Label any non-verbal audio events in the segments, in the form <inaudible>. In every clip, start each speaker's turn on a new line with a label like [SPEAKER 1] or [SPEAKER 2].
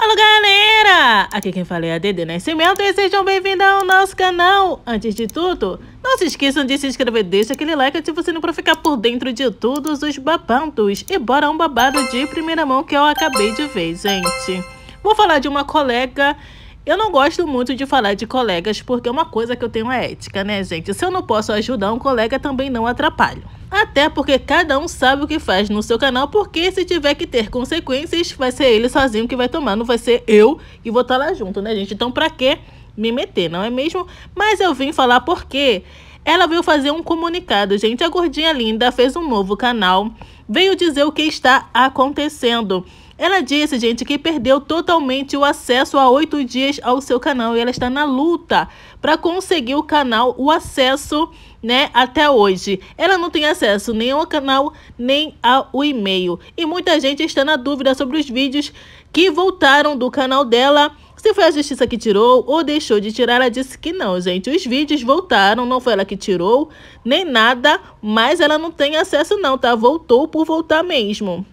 [SPEAKER 1] Alô galera! Aqui quem fala é a Dede Nascimento e sejam bem-vindos ao nosso canal! Antes de tudo, não se esqueçam de se inscrever, deixa aquele like se você não para ficar por dentro de todos os babandos. E bora um babado de primeira mão que eu acabei de ver, gente. Vou falar de uma colega eu não gosto muito de falar de colegas porque uma coisa que eu tenho é ética, né, gente? Se eu não posso ajudar um colega, também não atrapalho. Até porque cada um sabe o que faz no seu canal, porque se tiver que ter consequências, vai ser ele sozinho que vai tomar, não vai ser eu que vou estar tá lá junto, né, gente? Então, pra que me meter, não é mesmo? Mas eu vim falar porque ela veio fazer um comunicado, gente. A gordinha linda fez um novo canal, veio dizer o que está acontecendo. Ela disse, gente, que perdeu totalmente o acesso há oito dias ao seu canal e ela está na luta para conseguir o canal, o acesso, né, até hoje. Ela não tem acesso nem ao canal, nem ao e-mail. E muita gente está na dúvida sobre os vídeos que voltaram do canal dela. Se foi a justiça que tirou ou deixou de tirar, ela disse que não, gente. Os vídeos voltaram, não foi ela que tirou, nem nada, mas ela não tem acesso não, tá? Voltou por voltar mesmo.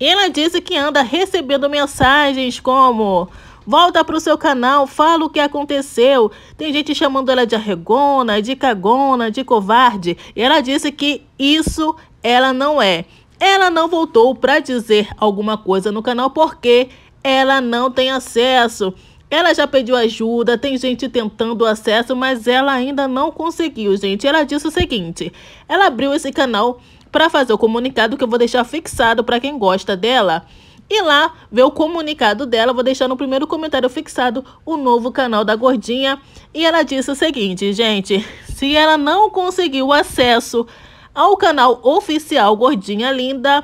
[SPEAKER 1] Ela disse que anda recebendo mensagens como Volta para o seu canal, fala o que aconteceu. Tem gente chamando ela de arregona, de cagona, de covarde. E ela disse que isso ela não é. Ela não voltou para dizer alguma coisa no canal porque ela não tem acesso. Ela já pediu ajuda, tem gente tentando acesso, mas ela ainda não conseguiu, gente. Ela disse o seguinte: ela abriu esse canal para fazer o comunicado que eu vou deixar fixado para quem gosta dela. E lá ver o comunicado dela, vou deixar no primeiro comentário fixado o novo canal da Gordinha. E ela disse o seguinte, gente, <laughs> se ela não conseguiu acesso ao canal oficial Gordinha Linda,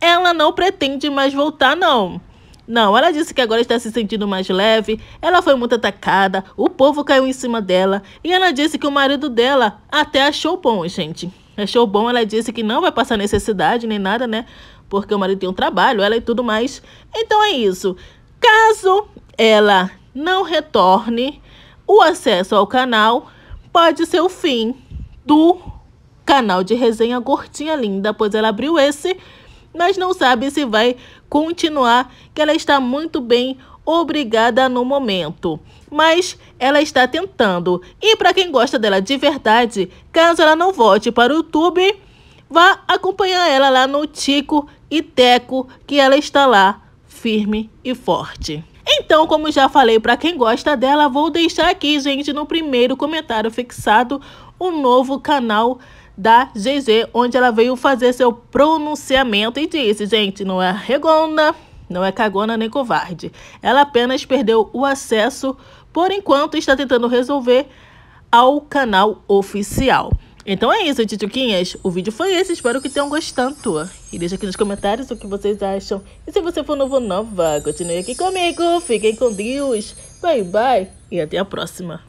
[SPEAKER 1] ela não pretende mais voltar não. Não, ela disse que agora está se sentindo mais leve, ela foi muito atacada, o povo caiu em cima dela e ela disse que o marido dela até achou bom, gente. Achou bom, ela disse que não vai passar necessidade nem nada, né? Porque o marido tem um trabalho, ela e tudo mais. Então é isso. Caso ela não retorne, o acesso ao canal pode ser o fim do canal de resenha Gordinha Linda, pois ela abriu esse mas não sabe se vai continuar, que ela está muito bem obrigada no momento. Mas ela está tentando. E para quem gosta dela de verdade, caso ela não volte para o YouTube, vá acompanhar ela lá no Tico e Teco, que ela está lá firme e forte. Então, como já falei, para quem gosta dela, vou deixar aqui, gente, no primeiro comentário fixado, o um novo canal da GG, onde ela veio fazer seu pronunciamento e disse, gente, não é regona, não é cagona nem covarde. Ela apenas perdeu o acesso, por enquanto está tentando resolver ao canal oficial. Então é isso, Tituquinhas. O vídeo foi esse. Espero que tenham gostado. E deixa aqui nos comentários o que vocês acham. E se você for novo nova, continue aqui comigo. Fiquem com Deus. Bye, bye. E até a próxima.